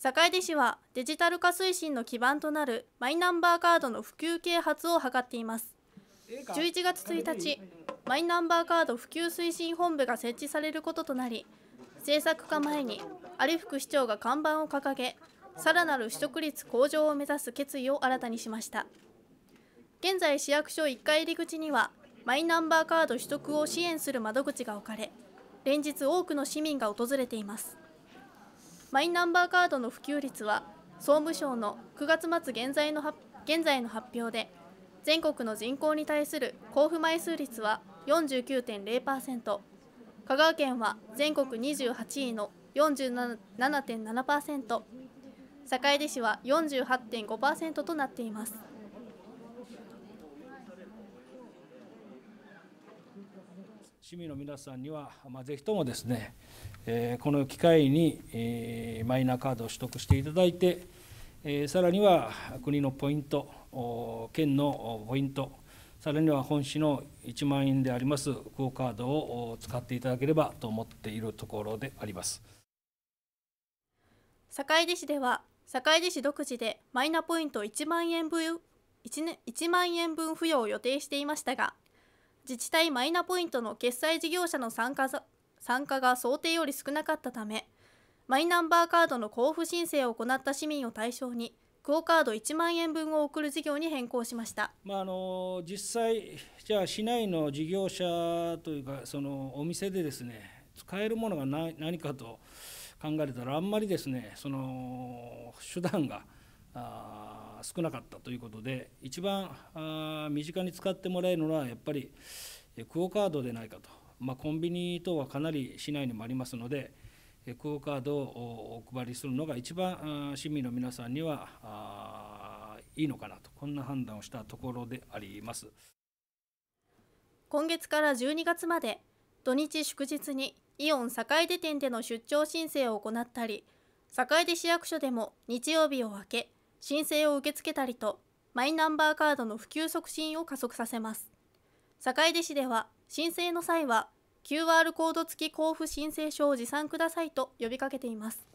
坂出市はデジタル化推進の基盤となるマイナンバーカードの普及啓発を図っています11月1日マイナンバーカード普及推進本部が設置されることとなり政策化前に有福市長が看板を掲げさらなる取得率向上を目指す決意を新たにしました現在市役所1階入り口にはマイナンバーカード取得を支援する窓口が置かれ連日多くの市民が訪れていますマイナンバーカードの普及率は総務省の9月末現在の現在の発表で全国の人口に対する交付枚数率は49.0%香川県は全国28位の47.7%坂出市は48.5%となっています。市民の皆さんには、まあ、ぜひともですね、えー、この機会に、えー、マイナカードを取得していただいて、えー、さらには国のポイント、県のポイント、さらには本市の1万円でありますクオ・カードを使っていただければと思っているところであります。坂出市では坂出市独自でマイナポイント1万円分 1, 1万円分付与を予定していましたが自治体マイナポイントの決済事業者の参加参加が想定より少なかったためマイナンバーカードの交付申請を行った市民を対象にクオ・カード1万円分を送る事業に変更しました、まあ、あの実際、じゃあ市内の事業者というかそのお店でですね使えるものが何かと考えたらあんまりですねその手段が少なかったということで一番身近に使ってもらえるのはやっぱりクオ・カードでないかと、まあ、コンビニ等はかなり市内にもありますのでクオ・カードをお配りするのが一番市民の皆さんにはいいのかなとこんな判断をしたところであります今月から12月まで土日祝日にイオン坂出店での出張申請を行ったり坂出市役所でも日曜日を明け申請を受け付けたりと、マイナンバーカードの普及促進を加速させます。坂出市では、申請の際は、QR コード付き交付申請書を持参くださいと呼びかけています。